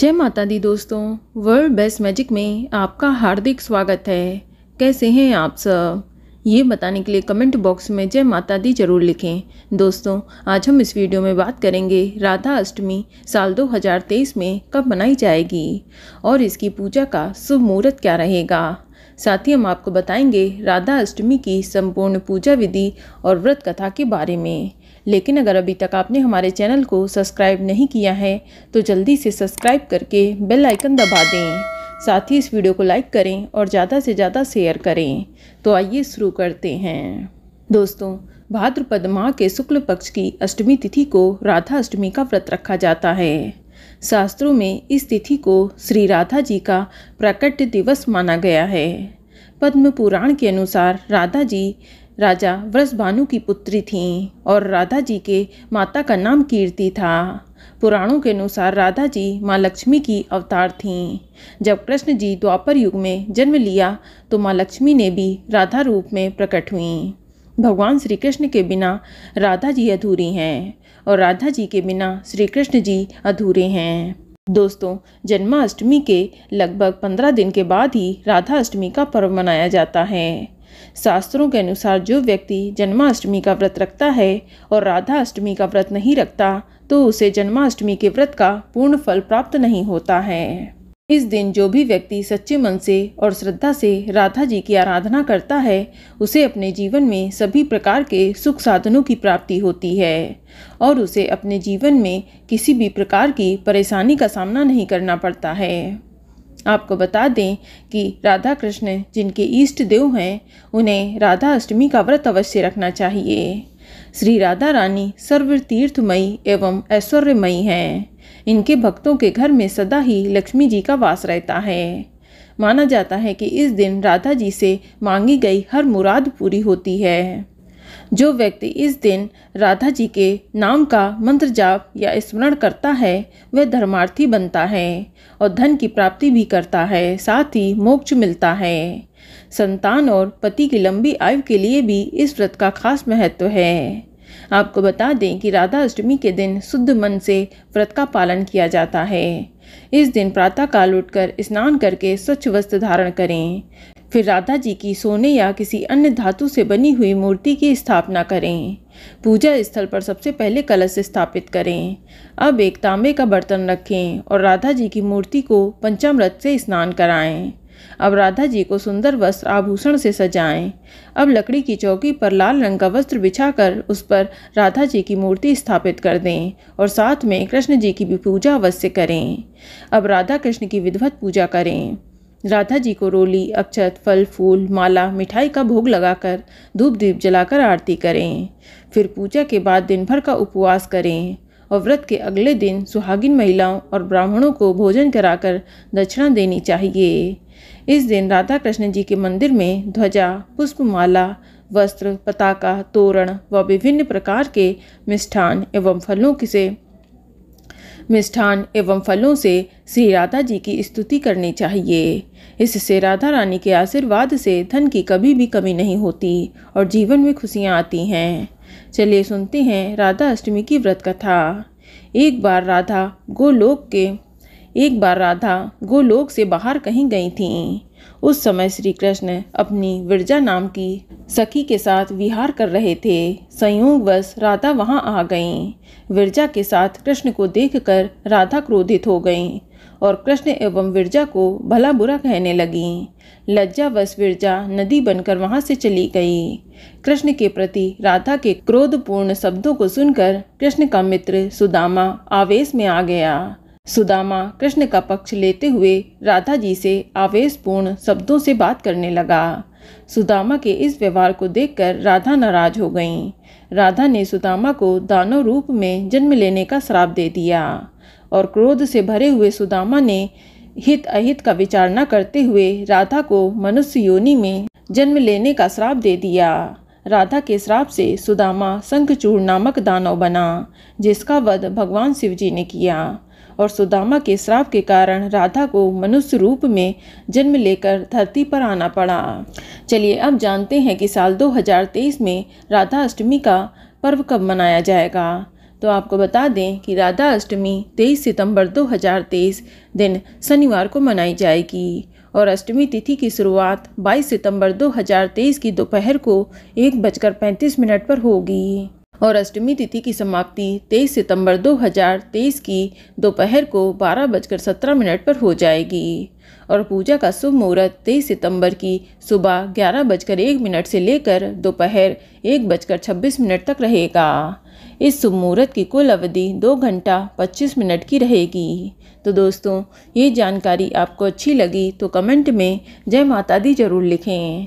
जय माता दी दोस्तों वर्ल्ड बेस्ट मैजिक में आपका हार्दिक स्वागत है कैसे हैं आप सब ये बताने के लिए कमेंट बॉक्स में जय माता दी जरूर लिखें दोस्तों आज हम इस वीडियो में बात करेंगे राधा अष्टमी साल 2023 में कब मनाई जाएगी और इसकी पूजा का शुभ मुहूर्त क्या रहेगा साथ ही हम आपको बताएंगे राधा अष्टमी की संपूर्ण पूजा विधि और व्रत कथा के बारे में लेकिन अगर अभी तक आपने हमारे चैनल को सब्सक्राइब नहीं किया है तो जल्दी से सब्सक्राइब करके बेल आइकन दबा दें साथ ही इस वीडियो को लाइक करें और ज़्यादा से ज़्यादा शेयर करें तो आइए शुरू करते हैं दोस्तों भाद्रपद माह के शुक्ल पक्ष की अष्टमी तिथि को राधा अष्टमी का व्रत रखा जाता है शास्त्रों में इस तिथि को श्री राधा जी का प्रकट दिवस माना गया है पद्म पुराण के अनुसार राधा जी राजा व्रजभानु की पुत्री थीं और राधा जी के माता का नाम कीर्ति था पुराणों के अनुसार राधा जी माँ लक्ष्मी की अवतार थीं जब कृष्ण जी द्वापर युग में जन्म लिया तो माँ लक्ष्मी ने भी राधा रूप में प्रकट हुई भगवान श्री कृष्ण के बिना राधा जी अधूरी हैं और राधा जी के बिना श्री कृष्ण जी अधूरे हैं दोस्तों जन्माष्टमी के लगभग पंद्रह दिन के बाद ही राधा अष्टमी का पर्व मनाया जाता है शास्त्रों के अनुसार जो व्यक्ति जन्माष्टमी का व्रत रखता है और राधा अष्टमी का व्रत नहीं रखता तो उसे जन्माष्टमी के व्रत का पूर्ण फल प्राप्त नहीं होता है इस दिन जो भी व्यक्ति सच्चे मन से और श्रद्धा से राधा जी की आराधना करता है उसे अपने जीवन में सभी प्रकार के सुख साधनों की प्राप्ति होती है और उसे अपने जीवन में किसी भी प्रकार की परेशानी का सामना नहीं करना पड़ता है आपको बता दें कि राधा कृष्ण जिनके ईष्ट देव हैं उन्हें राधा अष्टमी का व्रत अवश्य रखना चाहिए श्री राधा रानी सर्व तीर्थमयी एवं ऐश्वर्यमयी हैं इनके भक्तों के घर में सदा ही लक्ष्मी जी का वास रहता है माना जाता है कि इस दिन राधा जी से मांगी गई हर मुराद पूरी होती है जो व्यक्ति इस दिन राधा जी के नाम का मंत्र जाप या स्मरण करता है वह धर्मार्थी बनता है और धन की प्राप्ति भी करता है साथ ही मोक्ष मिलता है संतान और पति की लंबी आयु के लिए भी इस व्रत का खास महत्व है आपको बता दें कि राधा अष्टमी के दिन शुद्ध मन से व्रत का पालन किया जाता है इस दिन प्रातःकाल उठकर स्नान करके स्वच्छ वस्त्र धारण करें फिर राधा जी की सोने या किसी अन्य धातु से बनी हुई मूर्ति की स्थापना करें पूजा स्थल पर सबसे पहले कलश स्थापित करें अब एक तांबे का बर्तन रखें और राधा जी की मूर्ति को पंचामृत से स्नान कराएं अब राधा जी को सुंदर वस्त्र आभूषण से सजाएं अब लकड़ी की चौकी पर लाल रंग का वस्त्र बिछाकर उस पर राधा जी की मूर्ति स्थापित कर दें और साथ में कृष्ण जी की भी पूजा अवश्य करें अब राधा कृष्ण की विधवत पूजा करें राधा जी को रोली अक्षत फल फूल माला मिठाई का भोग लगाकर धूप दीप जलाकर आरती करें फिर पूजा के बाद दिन भर का उपवास करें और व्रत के अगले दिन सुहागिन महिलाओं और ब्राह्मणों को भोजन कराकर दक्षिणा देनी चाहिए इस दिन राधा कृष्ण जी के मंदिर में ध्वजा पुष्पमाला वस्त्र पताका तोरण व विभिन्न प्रकार के मिष्ठान एवं फलों से मिष्ठान एवं फलों से श्री राधा जी की स्तुति करनी चाहिए इससे राधा रानी के आशीर्वाद से धन की कभी भी कमी नहीं होती और जीवन में खुशियाँ आती हैं चलिए सुनते हैं राधा अष्टमी की व्रत कथा एक बार राधा गोलोक के एक बार राधा गोलोक से बाहर कहीं गई थीं उस समय श्री कृष्ण अपनी विरजा नाम की सखी के साथ विहार कर रहे थे संयोगवश राधा वहां आ गईं विरजा के साथ कृष्ण को देखकर राधा क्रोधित हो गईं और कृष्ण एवं विरजा को भला बुरा कहने लगीं लज्जावश विरजा नदी बनकर वहां से चली गई कृष्ण के प्रति राधा के क्रोधपूर्ण शब्दों को सुनकर कृष्ण का मित्र सुदामा आवेश में आ गया सुदामा कृष्ण का पक्ष लेते हुए राधा जी से आवेशपूर्ण शब्दों से बात करने लगा सुदामा के इस व्यवहार को देखकर राधा नाराज हो गईं राधा ने सुदामा को दानव रूप में जन्म लेने का श्राप दे दिया और क्रोध से भरे हुए सुदामा ने हित अहित का विचार न करते हुए राधा को मनुष्य योनि में जन्म लेने का श्राप दे दिया राधा के श्राप से सुदामा शंखचूर नामक दानव बना जिसका वध भगवान शिव जी ने किया और सुदामा के श्राप के कारण राधा को मनुष्य रूप में जन्म लेकर धरती पर आना पड़ा चलिए अब जानते हैं कि साल 2023 में राधा अष्टमी का पर्व कब मनाया जाएगा तो आपको बता दें कि राधा अष्टमी 23 सितंबर 2023 दिन शनिवार को मनाई जाएगी और अष्टमी तिथि की शुरुआत 22 सितंबर 2023 की दोपहर को एक बजकर पैंतीस मिनट पर होगी और अष्टमी तिथि की समाप्ति 23 सितंबर 2023 की दोपहर को बारह बजकर सत्रह मिनट पर हो जाएगी और पूजा का शुभ मुहूर्त तेईस सितंबर की सुबह ग्यारह बजकर एक मिनट से लेकर दोपहर एक बजकर छब्बीस मिनट तक रहेगा इस शुभ मुहूर्त की कुल अवधि दो घंटा पच्चीस मिनट की रहेगी तो दोस्तों ये जानकारी आपको अच्छी लगी तो कमेंट में जय माता दी ज़रूर लिखें